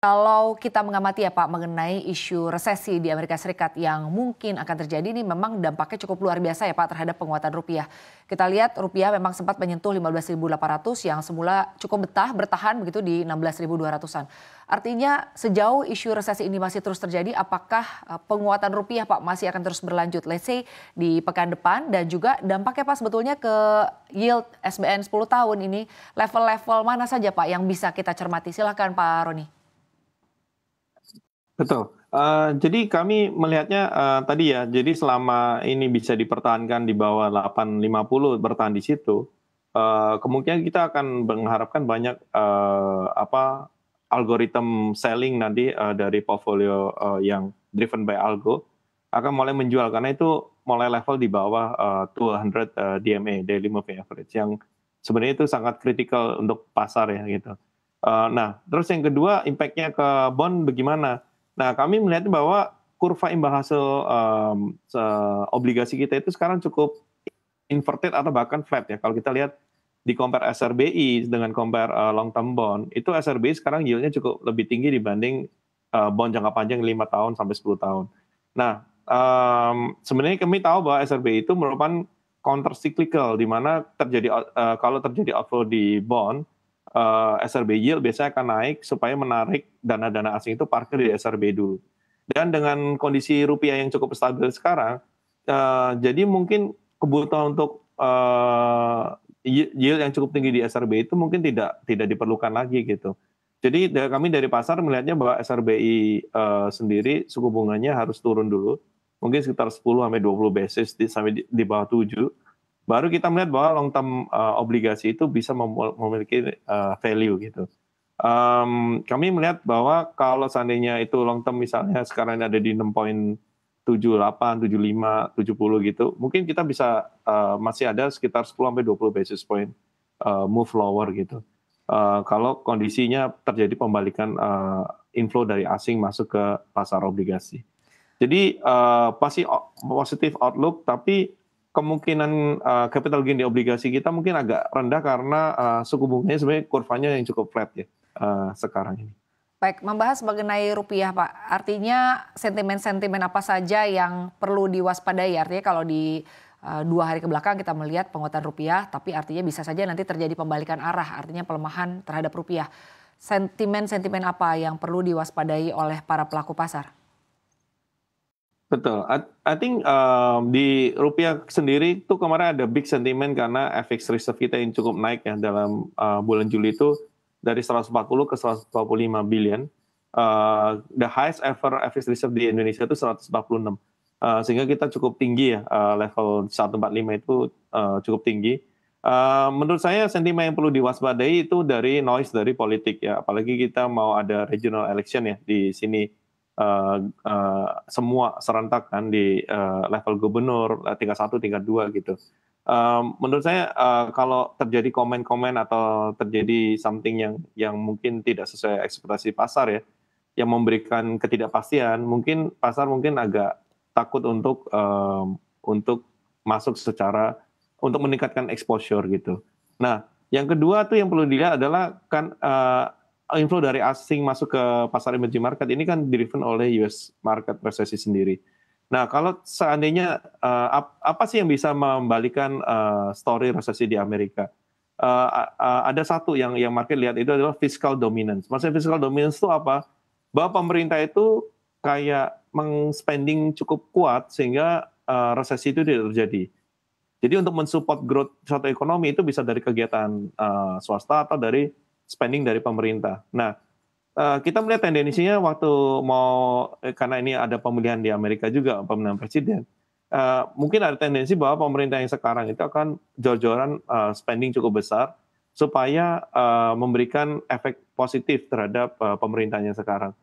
Kalau kita mengamati ya Pak mengenai isu resesi di Amerika Serikat yang mungkin akan terjadi ini memang dampaknya cukup luar biasa ya Pak terhadap penguatan rupiah. Kita lihat rupiah memang sempat menyentuh 15.800 yang semula cukup betah bertahan begitu di 16.200-an. Artinya sejauh isu resesi ini masih terus terjadi apakah eh, penguatan rupiah Pak masih akan terus berlanjut let's say di pekan depan dan juga dampaknya Pak sebetulnya ke yield SBN 10 tahun ini level-level mana saja Pak yang bisa kita cermati. silahkan Pak Roni. Betul. Uh, jadi kami melihatnya uh, tadi ya, jadi selama ini bisa dipertahankan di bawah 850 bertahan di situ, uh, kemungkinan kita akan mengharapkan banyak uh, apa algoritma selling nanti uh, dari portfolio uh, yang driven by algo akan mulai menjual karena itu mulai level di bawah uh, 200 uh, DMA daily moving average yang sebenarnya itu sangat kritikal untuk pasar ya gitu. Uh, nah, terus yang kedua impact-nya ke bond bagaimana? Nah, kami melihat bahwa kurva imbal hasil um, obligasi kita itu sekarang cukup inverted atau bahkan flat ya. Kalau kita lihat di compare SRBI dengan compare uh, eh, long term bond, itu SRBI sekarang yieldnya cukup lebih tinggi dibanding uh, bond jangka panjang 5 tahun sampai 10 tahun. Nah, um, sebenarnya kami tahu bahwa SRBI itu merupakan counter cyclical di mana terjadi uh, kalau terjadi outflow di bond uh, eh, SRB yield biasanya akan naik supaya menarik dana-dana asing itu parkir di SRB dulu. Dan dengan kondisi rupiah yang cukup stabil sekarang, uh, jadi mungkin kebutuhan untuk uh, yield yang cukup tinggi di SRB itu mungkin tidak tidak diperlukan lagi gitu. Jadi kami dari pasar melihatnya bahwa SRBI uh, sendiri suku bunganya harus turun dulu, mungkin sekitar 10 sampai 20 basis di, sampai di, di bawah 7 baru kita melihat bahwa long term uh, obligasi itu bisa memiliki uh, value gitu. Um, kami melihat bahwa kalau seandainya itu long term misalnya sekarang ada di 6.78, 75, 70 gitu, mungkin kita bisa uh, masih ada sekitar 10 sampai 20 basis point uh, move lower gitu. Uh, kalau kondisinya terjadi pembalikan uh, inflow dari asing masuk ke pasar obligasi. Jadi uh, pasti positif outlook tapi kemungkinan uh, capital gain di obligasi kita mungkin agak rendah karena uh, suku bunganya sebenarnya kurvanya yang cukup flat ya uh, sekarang ini. Baik, membahas mengenai rupiah Pak, artinya sentimen-sentimen apa saja yang perlu diwaspadai artinya kalau di uh, dua hari kebelakang kita melihat penguatan rupiah tapi artinya bisa saja nanti terjadi pembalikan arah artinya pelemahan terhadap rupiah. Sentimen-sentimen apa yang perlu diwaspadai oleh para pelaku pasar? Betul. I, I think um, di rupiah sendiri itu kemarin ada big sentiment karena FX reserve kita yang cukup naik ya dalam uh, bulan Juli itu dari 140 ke 145 billion. Uh, the highest ever FX reserve di Indonesia itu 146. Uh, sehingga kita cukup tinggi ya uh, level 145 itu uh, cukup tinggi. Uh, menurut saya sentimen yang perlu diwaspadai itu dari noise dari politik ya, apalagi kita mau ada regional election ya di sini Uh, semua serentak kan di uh, level gubernur uh, tingkat dua gitu. Um, menurut saya uh, kalau terjadi komen-komen atau terjadi something yang yang mungkin tidak sesuai ekspektasi pasar ya, yang memberikan ketidakpastian, mungkin pasar mungkin agak takut untuk um, untuk masuk secara untuk meningkatkan exposure gitu. Nah, yang kedua tuh yang perlu dilihat adalah kan uh, inflow dari asing masuk ke pasar emerging market ini kan driven oleh US market resesi sendiri. Nah, kalau seandainya uh, apa sih yang bisa membalikan uh, story resesi di Amerika? Uh, uh, ada satu yang yang market lihat itu adalah fiscal dominance. Maksudnya fiscal dominance itu apa? Bahwa pemerintah itu kayak mengspending cukup kuat sehingga uh, resesi itu tidak terjadi. Jadi untuk mensupport growth suatu ekonomi itu bisa dari kegiatan uh, swasta atau dari spending dari pemerintah. Nah, eh, kita melihat tendensinya waktu mau eh, karena ini ada pemilihan di Amerika juga pemilihan presiden. Eh, mungkin ada tendensi bahwa pemerintah yang sekarang itu akan jor-joran spending cukup besar supaya memberikan efek positif terhadap pemerintahnya sekarang.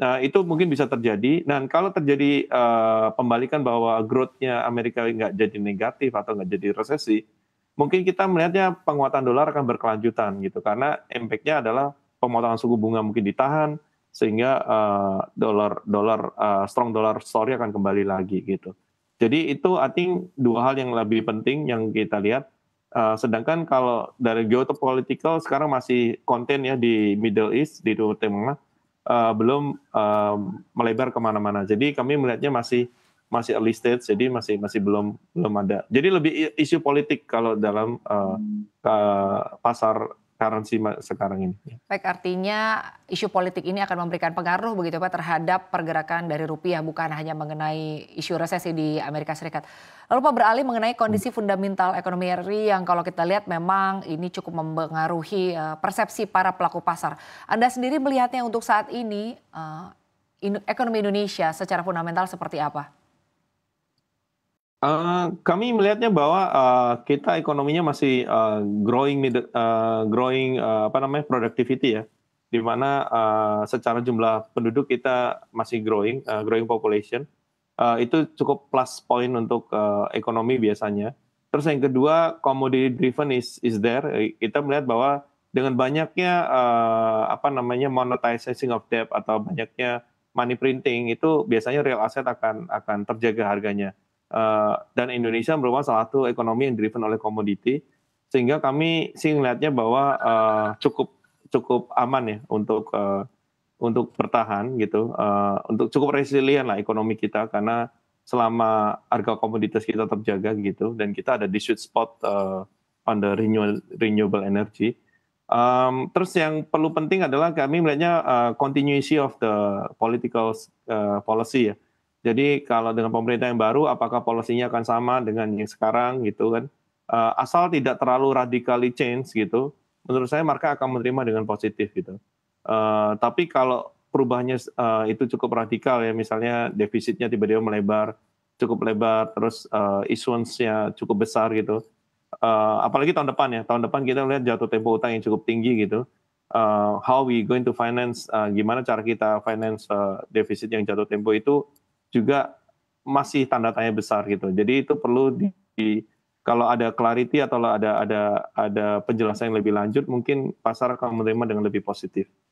Nah, itu mungkin bisa terjadi. Dan kalau terjadi pembalikan bahwa growth-nya Amerika nggak jadi negatif atau nggak jadi resesi, mungkin kita melihatnya penguatan dolar akan berkelanjutan gitu karena impactnya adalah pemotongan suku bunga mungkin ditahan sehingga uh, dolar dolar uh, strong dolar story akan kembali lagi gitu. Jadi itu I think dua hal yang lebih penting yang kita lihat. Uh, sedangkan kalau dari geopolitical sekarang masih konten ya di Middle East di Timur Tengah uh, belum uh, melebar kemana-mana. Jadi kami melihatnya masih masih early stage jadi masih masih belum belum ada jadi lebih isu politik kalau dalam uh, uh, pasar currency sekarang ini. Baik artinya isu politik ini akan memberikan pengaruh begitu ya, pak terhadap pergerakan dari rupiah bukan hanya mengenai isu resesi di Amerika Serikat. Lalu pak beralih mengenai kondisi hmm. fundamental ekonomi RI yang kalau kita lihat memang ini cukup mempengaruhi uh, persepsi para pelaku pasar. Anda sendiri melihatnya untuk saat ini uh, ekonomi Indonesia secara fundamental seperti apa? Uh, kami melihatnya bahwa uh, kita ekonominya masih uh, growing uh, growing uh, apa namanya productivity ya, di mana uh, secara jumlah penduduk kita masih growing uh, growing population uh, itu cukup plus point untuk uh, ekonomi biasanya. Terus yang kedua commodity driven is is there. Kita melihat bahwa dengan banyaknya uh, apa namanya monetizing of debt atau banyaknya money printing itu biasanya real asset akan akan terjaga harganya Eh, dan Indonesia merupakan salah satu ekonomi yang driven oleh komoditi sehingga kami sih melihatnya bahwa uh, cukup cukup aman ya untuk uh, untuk bertahan gitu uh, untuk cukup resilient lah ekonomi kita karena selama harga komoditas kita terjaga gitu dan kita ada di sweet spot uh, on the renewable renewable energy Um, terus yang perlu penting adalah kami melihatnya uh, continuity of the political uh, policy ya. Jadi kalau dengan pemerintah yang baru, apakah polisinya akan sama dengan yang sekarang gitu kan? Eh, asal tidak terlalu radically change gitu, menurut saya mereka akan menerima dengan positif gitu. Eh, tapi kalau perubahannya eh, itu cukup radikal ya, misalnya defisitnya tiba-tiba melebar, cukup lebar, terus uh, issuance-nya cukup besar gitu. apalagi tahun depan ya, tahun depan kita lihat jatuh tempo utang yang cukup tinggi gitu. Uh, how we going to finance? Uh, gimana cara kita finance uh, defisit yang jatuh tempo itu? juga masih tanda tanya besar gitu. Jadi itu perlu di, di kalau ada clarity atau ada ada ada penjelasan yang lebih lanjut, mungkin pasar akan menerima dengan lebih positif.